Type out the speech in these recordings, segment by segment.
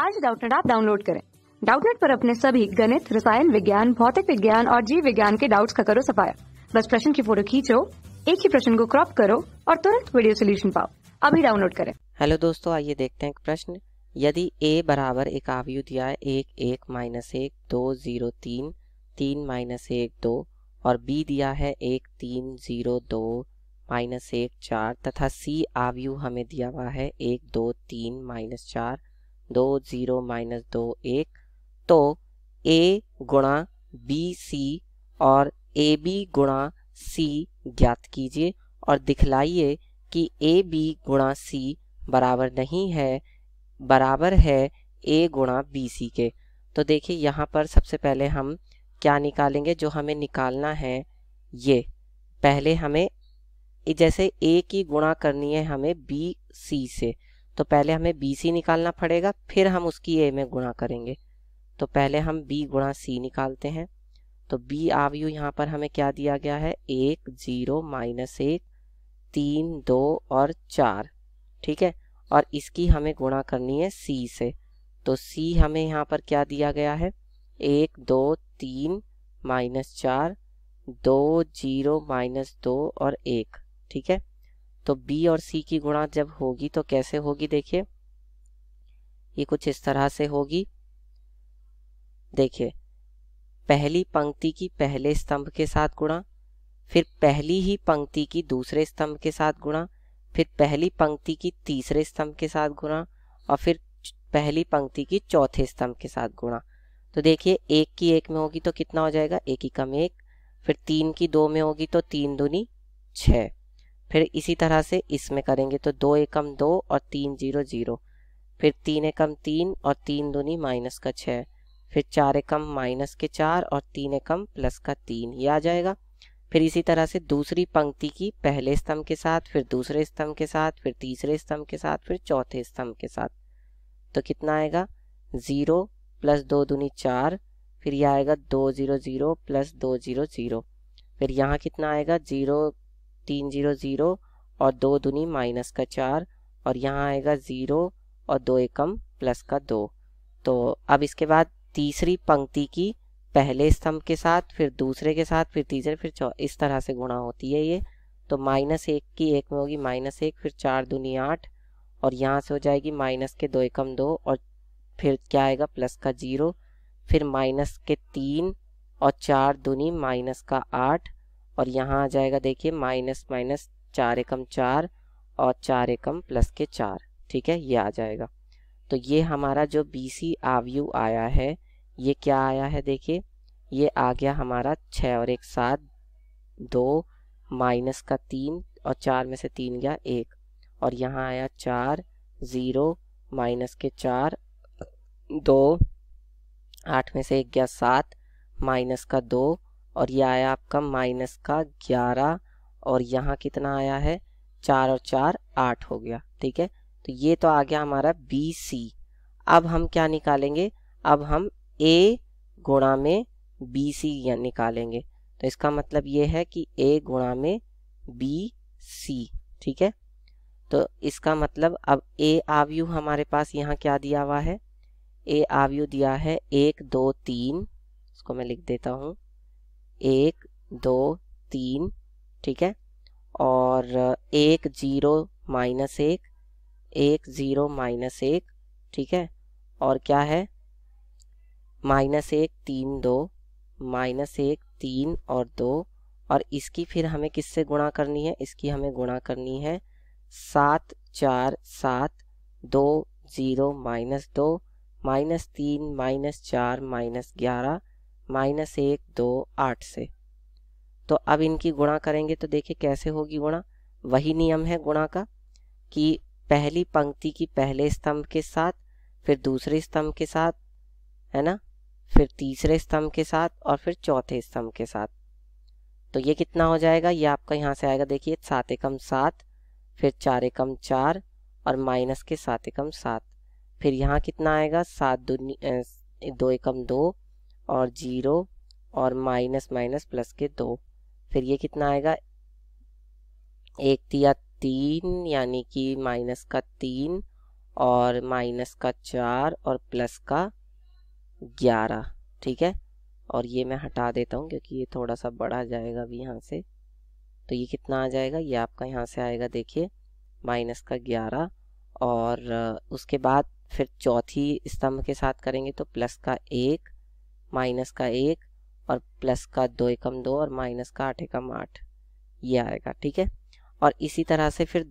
आज डाउटनेट आप डाउनलोड करें डाउटनेट पर अपने सभी गणित रसायन विज्ञान भौतिक विज्ञान और जीव विज्ञान के डाउट्स का करो सफाया बस प्रश्न की फोटो खींचो एक ही प्रश्न को क्रॉप करो और तुरंत वीडियो सोल्यूशन पाओ अभी डाउनलोड करें हेलो दोस्तों आइए देखते हैं प्रश्न यदि ए बराबर एक आवयु दिया है एक एक माइनस एक दो जीरो तीन तीन माइनस एक दो और बी दिया है एक तीन जीरो दो माइनस एक चार तथा सी आवयु हमें दिया हुआ है एक दो तीन माइनस चार दो जीरो माइनस दो एक तो ए गुणा बी सी और ए बी गुणा सी ज्ञात कीजिए और दिखलाइए कि ए बी गुणा सी बराबर नहीं है बराबर है ए गुणा बी सी के तो देखिए यहाँ पर सबसे पहले हम क्या निकालेंगे जो हमें निकालना है ये पहले हमें जैसे ए की गुणा करनी है हमें बी सी से तो पहले हमें बी सी निकालना पड़ेगा फिर हम उसकी ए में गुणा करेंगे तो पहले हम बी गुणा सी निकालते हैं तो बी आवयू यहाँ पर हमें क्या दिया गया है एक जीरो माइनस एक तीन दो और चार ठीक है और इसकी हमें गुणा करनी है सी से तो सी हमें यहाँ पर क्या दिया गया है एक दो तीन माइनस चार दो जीरो माइनस दो और एक ठीक है तो बी और सी की गुणा जब होगी तो कैसे होगी देखिए ये कुछ इस तरह से होगी देखिए पहली पंक्ति की पहले स्तंभ के साथ गुणा फिर पहली ही पंक्ति की दूसरे स्तंभ के साथ गुणा फिर पहली पंक्ति की तीसरे स्तंभ के साथ गुणा और फिर पहली पंक्ति की चौथे स्तंभ के साथ गुणा तो देखिए एक की एक में होगी तो कितना हो जाएगा एक ही कम एक फिर तीन की दो में होगी तो तीन दुनी छः फिर इसी तरह से इसमें करेंगे तो दो एकम दो और तीन जीरो जीरो फिर तीन एकम तीन और तीन दूनी माइनस का छः फिर चार एकम माइनस के चार और तीन एकम प्लस का तीन ये आ जाएगा फिर इसी तरह से दूसरी पंक्ति की पहले स्तंभ के साथ फिर दूसरे स्तंभ के साथ फिर तीसरे स्तंभ के साथ फिर चौथे स्तंभ के साथ तो कितना आएगा ज़ीरो प्लस दो दूनी चार फिर यह आएगा दो ज़ीरो ज़ीरो प्लस दो ज़ीरो ज़ीरो फिर यहाँ कितना आएगा जीरो तीन जीरो ज़ीरो और दो दुनी माइनस का चार और यहाँ आएगा ज़ीरो और दो एकम प्लस का दो तो अब इसके बाद तीसरी पंक्ति की पहले स्तंभ के साथ फिर दूसरे के साथ फिर तीसरे फिर इस तरह से गुणा होती है ये तो माइनस एक की एक में होगी माइनस एक फिर चार दुनी आठ और यहाँ से हो जाएगी माइनस के दो एकम दो और फिर क्या आएगा प्लस का जीरो फिर माइनस के तीन और चार दुनी माइनस का आठ और यहाँ आ जाएगा देखिए माइनस माइनस चार एकम चार और चार एकम प्लस के चार ठीक है ये आ जाएगा तो ये हमारा जो बी सी आवयु आया है ये क्या आया है देखिए ये आ गया हमारा छः और एक सात दो माइनस का तीन और चार में से तीन गया एक और यहाँ आया चार ज़ीरो माइनस के चार दो आठ में से एक गया सात माइनस का दो और ये आया आपका माइनस का ग्यारह और यहाँ कितना आया है चार और चार आठ हो गया ठीक है तो ये तो आ गया हमारा बी सी अब हम क्या निकालेंगे अब हम ए गुणा में बी सी निकालेंगे तो इसका मतलब ये है कि ए गुणा में बी सी ठीक है तो इसका मतलब अब ए आवयु हमारे पास यहाँ क्या दिया हुआ है ए आवयु दिया है एक दो तीन इसको मैं लिख देता हूँ एक दो तीन ठीक है और एक जीरो माइनस एक एक जीरो माइनस एक ठीक है और क्या है माइनस एक तीन दो माइनस एक तीन और दो और इसकी फिर हमें किससे गुणा करनी है इसकी हमें गुणा करनी है सात चार सात दो जीरो माइनस दो माइनस तीन माइनस चार माइनस ग्यारह माइनस एक दो आठ से तो अब इनकी गुणा करेंगे तो देखिए कैसे होगी गुणा वही नियम है गुणा का कि पहली पंक्ति की पहले स्तंभ के साथ फिर दूसरे स्तंभ के साथ है ना फिर तीसरे स्तंभ के साथ और फिर चौथे स्तंभ के साथ तो ये कितना हो जाएगा ये आपका यहाँ से आएगा देखिए सात एकम सात फिर चार एकम चार और माइनस के सात एकम सात फिर यहाँ कितना आएगा सात दो दो एकम दो और जीरो और माइनस माइनस प्लस के दो फिर ये कितना आएगा एक दिया तीन यानी कि माइनस का तीन और माइनस का चार और प्लस का ग्यारह ठीक है और ये मैं हटा देता हूँ क्योंकि ये थोड़ा सा बड़ा जाएगा अभी यहाँ से तो ये कितना आ जाएगा ये आपका यहाँ से आएगा देखिए माइनस का ग्यारह और उसके बाद फिर चौथी स्तंभ के साथ करेंगे तो प्लस का एक माइनस का एक और प्लस का दो एकम दो और माइनस का आठ एकम आठ ये आएगा ठीक है और इसी तरह से फिर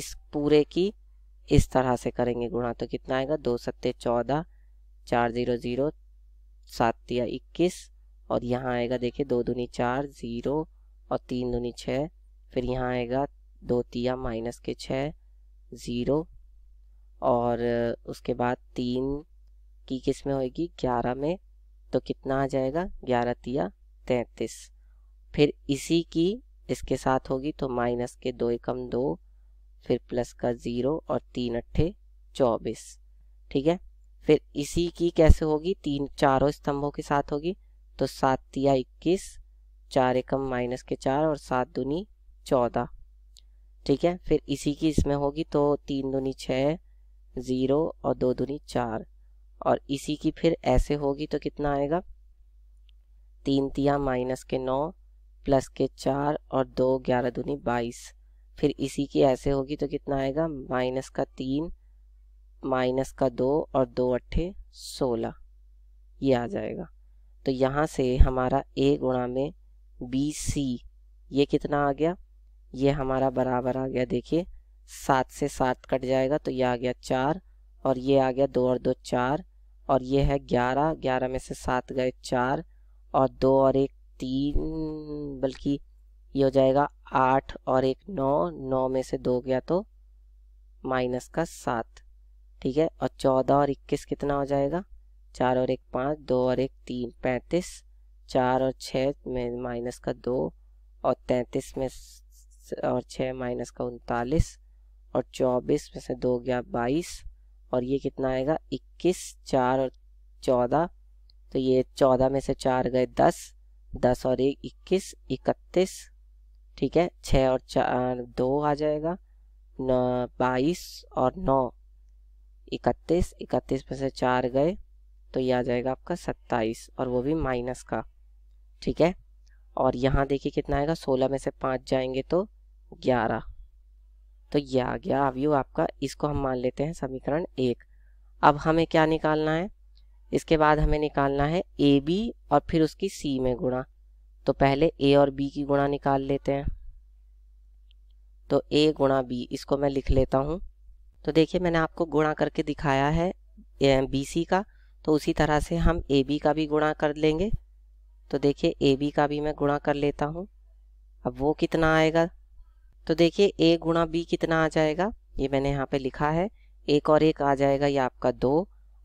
इस पूरे की इस तरह से करेंगे गुणा तो कितना आएगा दो सत्ते चौदह चार ज़ीरो ज़ीरो सात या इक्कीस और यहाँ आएगा देखिए दो दूनी चार ज़ीरो और तीन दूनी छः फिर यहाँ आएगा दो तिया माइनस के छः ज़ीरो और उसके बाद तीन की किस में होगी ग्यारह में तो कितना आ जाएगा ग्यारह तिया तैतीस फिर इसी की इसके साथ होगी तो माइनस के दो एकम दो फिर प्लस का ज़ीरो और तीन अट्ठे चौबीस ठीक है फिर इसी की कैसे होगी तीन चारों स्तंभों के साथ होगी तो सात तिया इक्कीस चार एकम माइनस के चार और सात दुनी चौदह ठीक है फिर इसी की इसमें होगी तो तीन दुनी छः ज़ीरो और दो दूनी चार और इसी की फिर ऐसे होगी तो कितना आएगा तीन तिया माइनस के नौ प्लस के चार और दो ग्यारह दूनी बाईस फिर इसी की ऐसे होगी तो कितना आएगा माइनस का तीन माइनस का दो और दो अट्ठे सोलह ये आ जाएगा तो यहाँ से हमारा ए गुणा में बी सी ये कितना आ गया ये हमारा बराबर आ गया देखिए सात से सात कट जाएगा तो ये आ गया चार और ये आ गया दो और दो चार और ये है ग्यारह ग्यारह में से सात गए चार और दो और एक तीन बल्कि ये हो जाएगा आठ और एक नौ नौ में से दो गया तो माइनस का सात ठीक है और चौदह और इक्कीस कितना हो जाएगा चार और एक पाँच दो और एक तीन पैंतीस चार और छः में माइनस का दो और तैंतीस में और छः माइनस का उनतालीस और चौबीस में से दो गया बाईस और ये कितना आएगा इक्कीस चार और चौदह तो ये चौदह में से चार गए दस दस और एक इक्कीस इकतीस ठीक है छः और चार दो आ जाएगा न बाईस और नौ इकतीस इकतीस में से चार गए तो ये आ जाएगा आपका सत्ताईस और वो भी माइनस का ठीक है और यहाँ देखिए कितना आएगा सोलह में से पाँच जाएंगे तो ग्यारह तो ये आ गया अवयव आपका इसको हम मान लेते हैं समीकरण एक अब हमें क्या निकालना है इसके बाद हमें निकालना है ए बी और फिर उसकी सी में गुणा तो पहले ए और बी की गुणा निकाल लेते हैं तो ए गुणा बी इसको मैं लिख लेता हूँ तो देखिए मैंने आपको गुणा करके दिखाया है बी सी का तो उसी तरह से हम ए बी का भी गुणा कर लेंगे तो देखिए ए बी का भी मैं गुणा कर लेता हूँ अब वो कितना आएगा तो देखिए ए गुणा बी कितना आ जाएगा ये मैंने यहाँ पे लिखा है एक और एक आ जाएगा ये आपका दो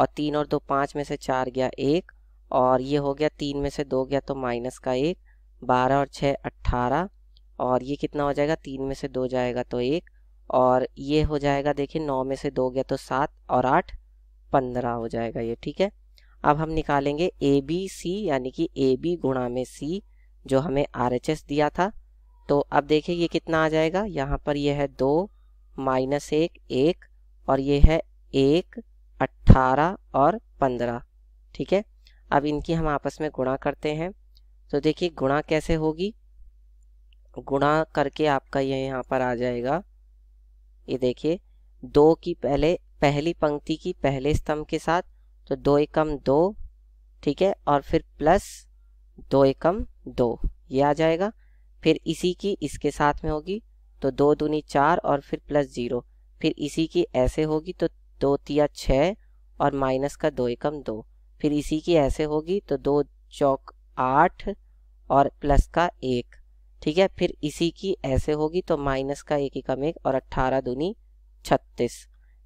और तीन और दो पाँच में से चार गया एक और ये हो गया तीन में से दो गया तो माइनस का एक बारह और छः अट्ठारह और ये कितना हो जाएगा तीन में से दो जाएगा तो एक और ये हो जाएगा देखिए नौ में से दो गया तो सात और आठ पंद्रह हो जाएगा ये ठीक है अब हम निकालेंगे ए बी सी यानी कि ए बी गुणा में सी जो हमें आर एच एस दिया था तो अब देखिए ये कितना आ जाएगा यहाँ पर ये है दो माइनस एक एक और ये है एक अट्ठारह और पंद्रह ठीक है अब इनकी हम आपस में गुणा करते हैं तो देखिए गुणा कैसे होगी गुणा करके आपका ये यहाँ पर आ जाएगा ये देखिए दो की पहले पहली पंक्ति की पहले स्तंभ के साथ तो दो एकम दो ठीक है और फिर प्लस दो एकम दो ये आ जाएगा फिर इसी की इसके साथ में होगी तो दो दूनी चार और फिर प्लस जीरो फिर इसी की ऐसे होगी तो दो तिया छः और माइनस का दो एकम दो फिर इसी की ऐसे होगी तो दो चौक आठ और प्लस का एक ठीक है फिर इसी की ऐसे होगी तो माइनस का एक एकम एक और अट्ठारह दूनी छत्तीस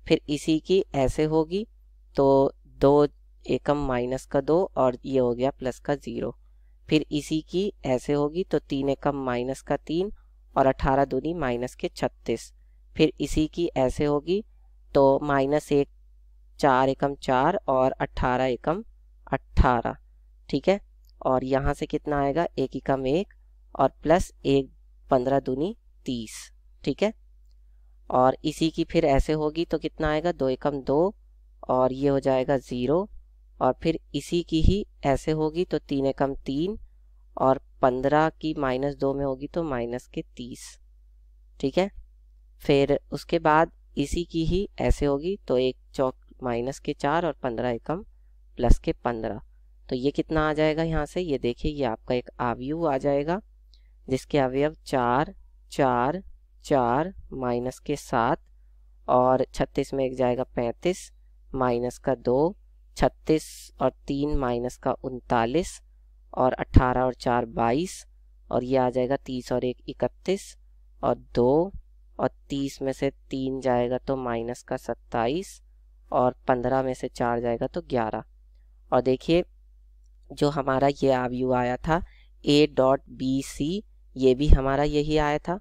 फिर इसी की ऐसे होगी तो दो एकम माइनस का दो और ये हो गया प्लस का ज़ीरो फिर इसी की ऐसे होगी तो तीन एकम माइनस का तीन और अठारह दूनी माइनस के छत्तीस फिर इसी की ऐसे होगी तो माइनस एक चार एकम चार और अट्ठारह एकम अट्ठारह ठीक है और यहाँ से कितना आएगा एक एकम एक और प्लस एक पंद्रह दूनी तीस ठीक है और इसी की फिर ऐसे होगी तो कितना आएगा दो एकम दो और ये हो जाएगा ज़ीरो और फिर इसी की ही ऐसे होगी तो तीन एकम तीन और पंद्रह की माइनस दो में होगी तो माइनस के तीस ठीक है फिर उसके बाद इसी की ही ऐसे होगी तो एक चौक माइनस के चार और पंद्रह एकम प्लस के पंद्रह तो ये कितना आ जाएगा यहाँ से ये देखिए ये आपका एक आवयु आ जाएगा जिसके अवयव चार चार चार माइनस के सात और छत्तीस में एक जाएगा पैंतीस माइनस का दो छत्तीस और तीन माइनस का उनतालीस और अट्ठारह और चार बाईस और ये आ जाएगा तीस और एक इकतीस और दो और तीस में से तीन जाएगा तो माइनस का सत्ताईस और पंद्रह में से चार जाएगा तो ग्यारह और देखिए जो हमारा ये आव्यू आया था ए डॉट बी सी ये भी हमारा यही आया था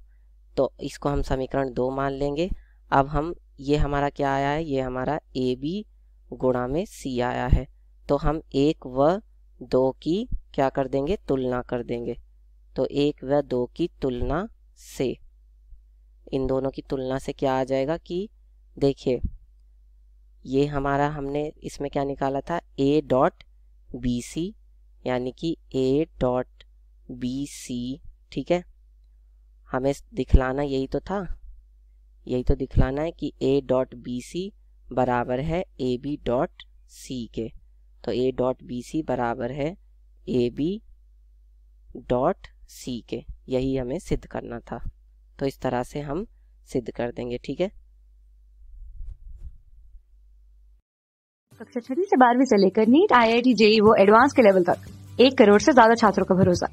तो इसको हम समीकरण दो मान लेंगे अब हम ये हमारा क्या आया है ये हमारा ए बी गुणा में सी आया है तो हम एक व दो की क्या कर देंगे तुलना कर देंगे तो एक व दो की तुलना से इन दोनों की तुलना से क्या आ जाएगा कि देखिए ये हमारा हमने इसमें क्या निकाला था ए डॉट बी सी यानी कि ए डॉट बी सी ठीक है हमें दिखलाना यही तो था यही तो दिखलाना है कि ए डॉट बी सी बराबर है ए बी डॉट सी के तो ए डॉट बी सी बराबर है ए बी डॉट सी के यही हमें सिद्ध करना था तो इस तरह से हम सिद्ध कर देंगे ठीक है कक्षा छठी से बारहवीं से लेकर NEET I I T JEE वो एडवांस के लेवल तक एक करोड़ से ज्यादा छात्रों का भरोसा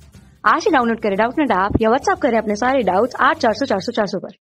आज ही डाउनलोड करें डाउट नेट ऐप या व्हाट्सअप करें अपने सारे डाउट्स आठ चार सौ चार सौ चार सौ पर